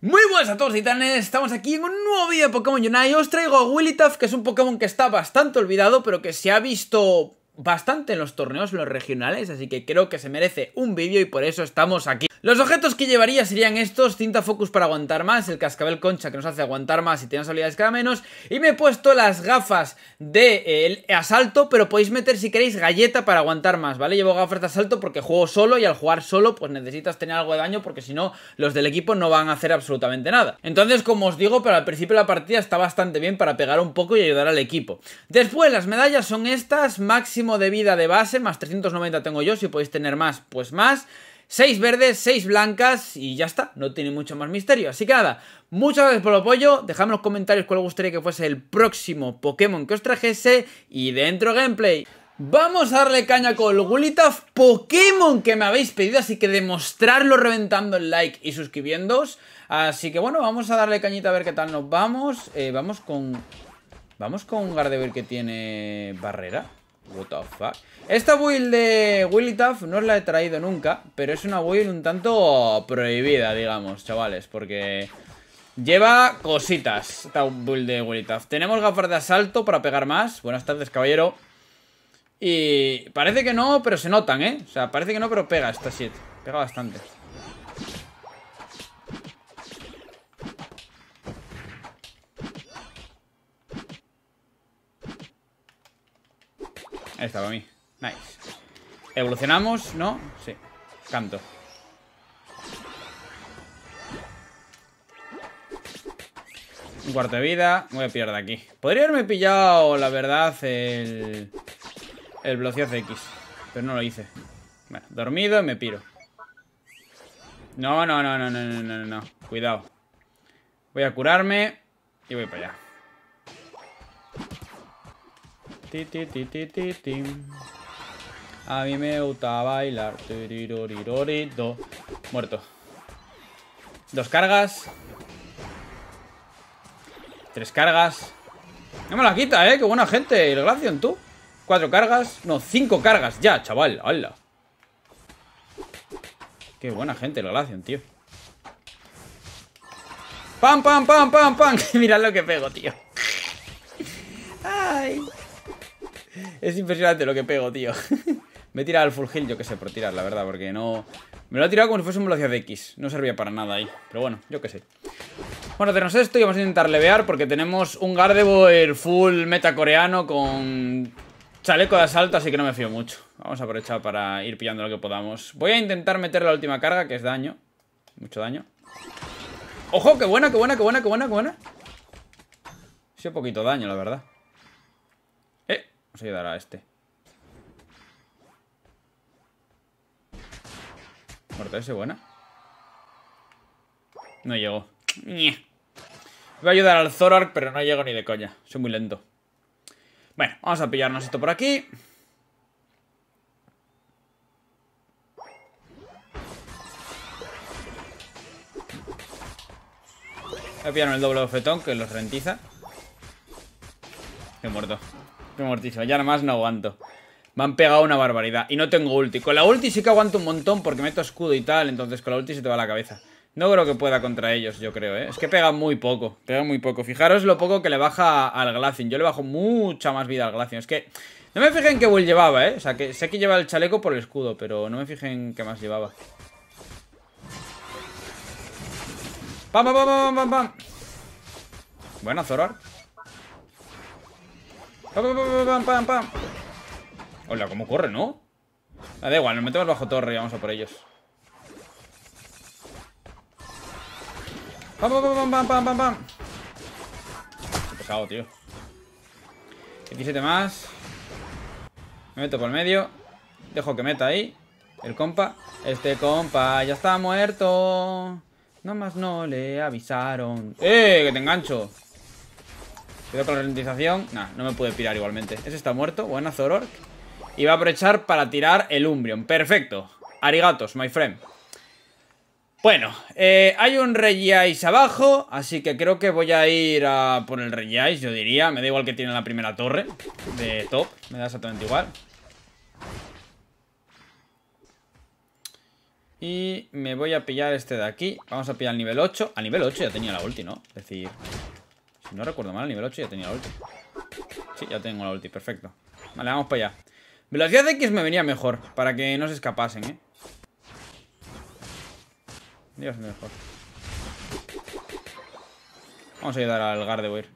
Muy buenas a todos titanes, estamos aquí en un nuevo vídeo de Pokémon Unite Os traigo a Willitaf, que es un Pokémon que está bastante olvidado Pero que se ha visto bastante en los torneos, en los regionales Así que creo que se merece un vídeo y por eso estamos aquí los objetos que llevaría serían estos, cinta focus para aguantar más, el cascabel concha que nos hace aguantar más y tenemos habilidades cada menos, y me he puesto las gafas de eh, asalto, pero podéis meter si queréis galleta para aguantar más, ¿vale? Llevo gafas de asalto porque juego solo y al jugar solo pues necesitas tener algo de daño porque si no los del equipo no van a hacer absolutamente nada. Entonces, como os digo, para el principio de la partida está bastante bien para pegar un poco y ayudar al equipo. Después, las medallas son estas, máximo de vida de base, más 390 tengo yo, si podéis tener más, pues más. 6 verdes, 6 blancas y ya está, no tiene mucho más misterio. Así que nada, muchas gracias por el apoyo, dejadme en los comentarios cuál os gustaría que fuese el próximo Pokémon que os trajese y dentro gameplay. Vamos a darle caña con el Gulitaf Pokémon que me habéis pedido, así que demostrarlo reventando el like y suscribiéndoos. Así que bueno, vamos a darle cañita a ver qué tal nos vamos. Eh, vamos con... Vamos con un Gardevoir que tiene barrera. Esta build de Willy no la he traído nunca Pero es una build un tanto prohibida, digamos, chavales Porque lleva cositas esta build de Willy Tenemos gafas de asalto para pegar más Buenas tardes, caballero Y parece que no, pero se notan, ¿eh? O sea, parece que no, pero pega esta shit Pega bastante está para mí. Nice. Evolucionamos, ¿no? Sí. Canto. Un cuarto de vida. Voy a pillar de aquí. Podría haberme pillado, la verdad, el... El velocidad X. Pero no lo hice. Bueno, dormido y me piro. No, no, no, no, no, no, no, no. Cuidado. Voy a curarme y voy para allá. A mí me gusta bailar. Muerto. Dos cargas. Tres cargas. No me la quita, eh. Qué buena gente. El Glacian, tú. Cuatro cargas. No, cinco cargas ya, chaval. Hala. Qué buena gente el Glacian, tío. ¡Pam, pam, pam, pam, pam! Mirad lo que pego, tío. ¡Ay! Es impresionante lo que pego, tío. me he tirado al full heal, yo qué sé, por tirar, la verdad, porque no... Me lo ha tirado como si fuese un velocidad de X. No servía para nada ahí. Pero bueno, yo qué sé. Bueno, tenemos esto y vamos a intentar levear porque tenemos un Gardevoir full metacoreano con chaleco de asalto, así que no me fío mucho. Vamos a aprovechar para ir pillando lo que podamos. Voy a intentar meter la última carga, que es daño. Mucho daño. ¡Ojo! ¡Qué buena, qué buena, qué buena, qué buena, qué buena! Ha poquito daño, la verdad. Vamos a ayudar a este. ¿Muerto ese buena? No llegó. Voy a ayudar al Zorark, pero no llego ni de coña. Soy muy lento. Bueno, vamos a pillarnos esto por aquí. Voy a el doble bofetón que los rentiza. He muerto. Ya nada más no aguanto. Me han pegado una barbaridad. Y no tengo ulti. Con la ulti sí que aguanto un montón porque meto escudo y tal. Entonces con la ulti se te va la cabeza. No creo que pueda contra ellos, yo creo, ¿eh? Es que pega muy poco. Pega muy poco. Fijaros lo poco que le baja al Glacian. Yo le bajo mucha más vida al Glacian. Es que... No me fijen en qué build llevaba, ¿eh? O sea, que sé que lleva el chaleco por el escudo, pero no me fijen en qué más llevaba. ¡Pam, pam, pam, pam, pam! Bueno, Zorar. ¡Pam, pam, pam, Hola, ¿cómo corre, no? Ah, da igual, nos metemos bajo torre y vamos a por ellos. ¡Pam, pam, pam, pam, pam, pam, pesado, tío. 17 más. Me meto por el medio. Dejo que meta ahí. El compa. Este compa ya está muerto. Nomás no le avisaron. ¡Eh! ¡Que te engancho! Cuidado con la ralentización. Nah, no me puede pirar igualmente. Ese está muerto. Buena Zorork. Y va a aprovechar para tirar el Umbrion. Perfecto. Arigatos, my friend. Bueno, eh, hay un Rey abajo, así que creo que voy a ir a por el Rey yo diría. Me da igual que tiene la primera torre de top, me da exactamente igual. Y me voy a pillar este de aquí. Vamos a pillar el nivel 8. A nivel 8 ya tenía la ulti, ¿no? Es decir, no recuerdo mal, el nivel 8 ya tenía la ulti. Sí, ya tengo la ulti, perfecto. Vale, vamos para allá. Velocidad de X me venía mejor, para que no se escapasen, ¿eh? Dios mejor. Vamos a ayudar al Gardevoir.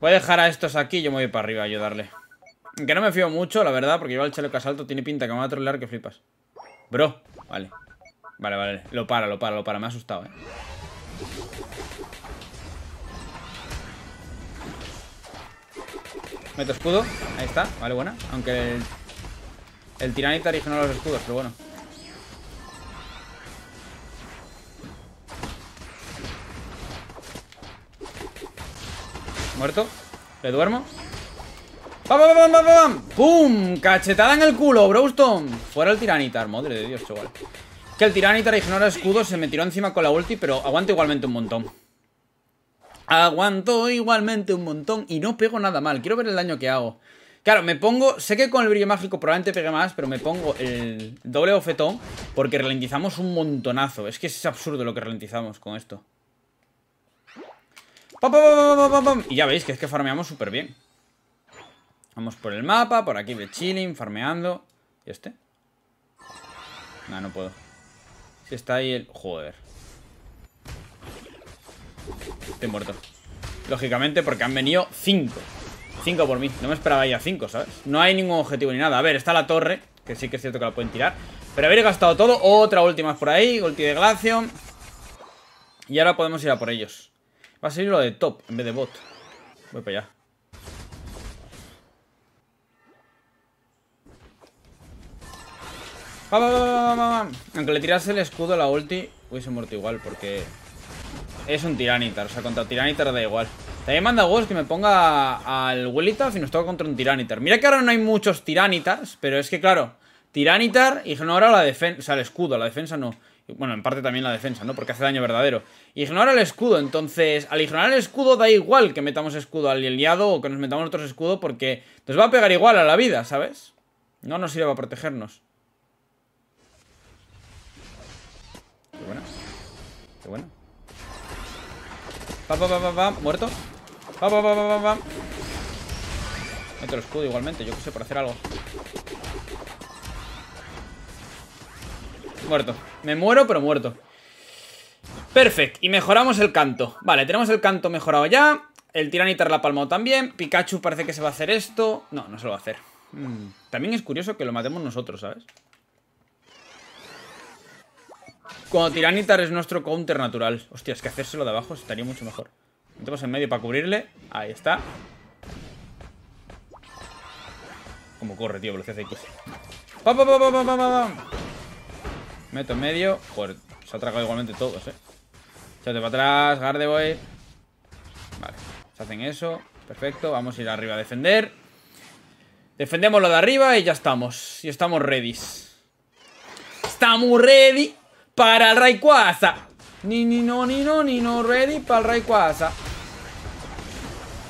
Voy a dejar a estos aquí y yo me voy para arriba a ayudarle. Que no me fío mucho, la verdad, porque igual el chaleco asalto tiene pinta que me va a trollar que flipas. Bro, vale. Vale, vale. Lo para, lo para, lo para. Me ha asustado, eh. Meto escudo. Ahí está. Vale, buena. Aunque el, el tiranita originó los escudos, pero bueno. Muerto. Le duermo. ¡Pam, pam, pam, pam, pum Cachetada en el culo, Brouston! Fuera el tiranitar, madre de Dios, chaval. Que el tiranitar ignora escudos, se me tiró encima con la ulti, pero aguanta igualmente un montón. Aguanto igualmente un montón y no pego nada mal. Quiero ver el daño que hago. Claro, me pongo... Sé que con el brillo mágico probablemente pegue más, pero me pongo el doble bofetón porque ralentizamos un montonazo. Es que es absurdo lo que ralentizamos con esto. Y ya veis que es que farmeamos súper bien. Vamos por el mapa, por aquí de chilling, farmeando. ¿Y este? No, no puedo. Si este está ahí el... Joder. Estoy muerto Lógicamente porque han venido 5 5 por mí, no me esperaba ya 5, ¿sabes? No hay ningún objetivo ni nada, a ver, está la torre Que sí que es cierto que la pueden tirar Pero haber gastado todo, otra última por ahí Ulti de Glacium Y ahora podemos ir a por ellos Va a salir lo de top en vez de bot Voy para allá Aunque le tirase el escudo a la ulti Hubiese muerto igual porque es un Tiranitar. O sea, contra Tiranitar da igual. También manda Ghost que me ponga al Willytuff y nos toca contra un Tiranitar. Mira que ahora no hay muchos Tiranitars, pero es que claro, Tiranitar ignora la defensa, o sea, el escudo, la defensa no. Bueno, en parte también la defensa, ¿no? Porque hace daño verdadero. Ignora el escudo, entonces, al ignorar el escudo da igual que metamos escudo al aliado o que nos metamos otros escudo porque nos va a pegar igual a la vida, ¿sabes? No nos sirve para protegernos. Qué bueno, Qué bueno Pam, pam, pam, pam, muerto. Pam, pam, pam, pam, pam. Meto el escudo igualmente, yo que sé, por hacer algo. Muerto. Me muero, pero muerto. Perfect. Y mejoramos el canto. Vale, tenemos el canto mejorado ya. El Tiranitar la palmado también. Pikachu parece que se va a hacer esto. No, no se lo va a hacer. Mm. También es curioso que lo matemos nosotros, ¿sabes? Cuando Tiranitar es nuestro counter natural. Hostia, es que hacérselo de abajo estaría mucho mejor. Metemos en medio para cubrirle. Ahí está. Como corre, tío, velocidad X. Meto en medio. se ha tragado igualmente todos, eh. Echate para atrás, Gardevoir. Vale, se hacen eso. Perfecto, vamos a ir arriba a defender. Defendemos lo de arriba y ya estamos. Y estamos ready. ¡Estamos ready! para el Rayquaza. Ni ni no, ni no, ni no, ready para el Rayquaza.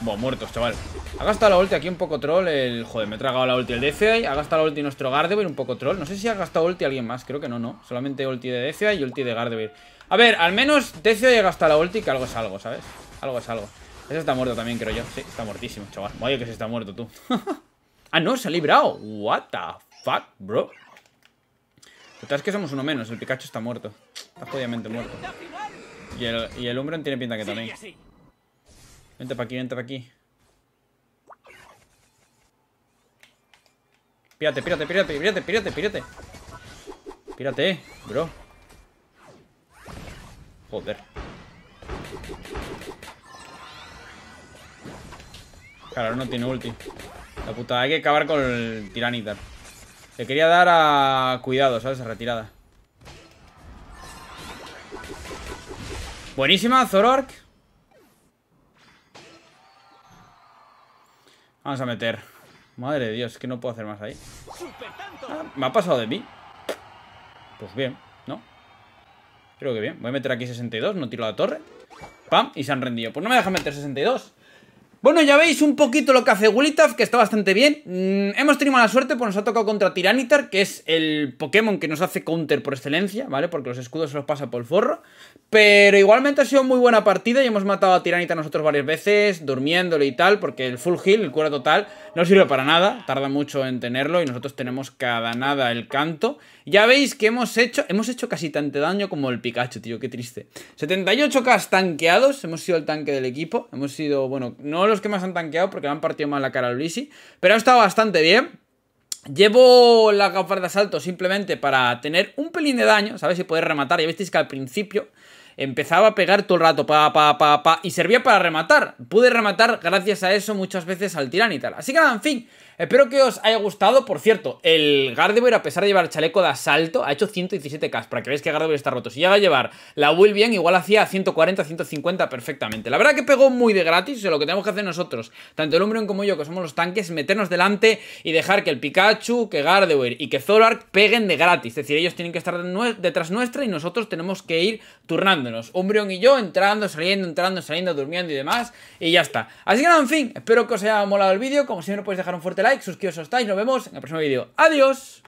Bueno, muertos, chaval. Ha gastado la ulti aquí un poco troll el... Joder, me he tragado la ulti el DCI Ha gastado la ulti nuestro Gardevoir un poco troll No sé si ha gastado ulti alguien más, creo que no, no Solamente ulti de DCI y ulti de Gardevoir A ver, al menos DCI ha gastado la ulti Que algo es algo, ¿sabes? Algo es algo Ese está muerto también, creo yo Sí, está muertísimo, chaval Vaya que se está muerto, tú Ah, no, se ha librado What the fuck, bro lo es que somos uno menos. El Pikachu está muerto. Está jodidamente muerto. Y el, y el Umbreon tiene pinta que también. Vente para aquí, vente para aquí. Pírate, pírate, pírate, pírate, pírate, pírate. Pírate, bro. Joder. Claro, no tiene ulti. La puta, hay que acabar con el Tiranitar. Le quería dar a cuidado, ¿sabes? A retirada. Buenísima, Zorork. Vamos a meter. Madre de Dios, que no puedo hacer más ahí. Ah, me ha pasado de mí. Pues bien, ¿no? Creo que bien. Voy a meter aquí 62, no tiro la torre. Pam, y se han rendido. Pues no me deja meter 62. Bueno, ya veis un poquito lo que hace Willitaf, que está bastante bien. Mm, hemos tenido mala suerte porque nos ha tocado contra Tiranitar, que es el Pokémon que nos hace counter por excelencia, ¿vale? Porque los escudos se los pasa por el forro. Pero igualmente ha sido muy buena partida y hemos matado a Tiranitar nosotros varias veces, durmiéndole y tal, porque el full heal, el cura total, no sirve para nada, tarda mucho en tenerlo y nosotros tenemos cada nada el canto. Ya veis que hemos hecho, hemos hecho casi tanto daño como el Pikachu, tío, qué triste. 78k tanqueados, hemos sido el tanque del equipo, hemos sido, bueno, no lo los que más han tanqueado porque me han partido mal la cara al Lisi. Pero ha estado bastante bien. Llevo La gafas de asalto simplemente para tener un pelín de daño, ¿sabes? Y poder rematar. Ya visteis que al principio empezaba a pegar todo el rato, pa, pa, pa, pa, y servía para rematar. Pude rematar gracias a eso muchas veces al tirán y tal. Así que en fin, espero que os haya gustado. Por cierto, el Gardevoir, a pesar de llevar chaleco de asalto, ha hecho 117k, para que veáis que Gardevoir está roto. Si llega a llevar la Will bien, igual hacía 140, 150 perfectamente. La verdad que pegó muy de gratis, o sea, lo que tenemos que hacer nosotros, tanto el Umbreon como yo, que somos los tanques, meternos delante y dejar que el Pikachu, que Gardevoir y que Zoroark peguen de gratis. Es decir, ellos tienen que estar detrás nuestra y nosotros tenemos que ir turnando un Umbreon y yo entrando, saliendo, entrando, saliendo, durmiendo y demás. Y ya está. Así que nada, en fin, espero que os haya molado el vídeo. Como siempre podéis dejar un fuerte like, suscribiros si estáis. Nos vemos en el próximo vídeo. ¡Adiós!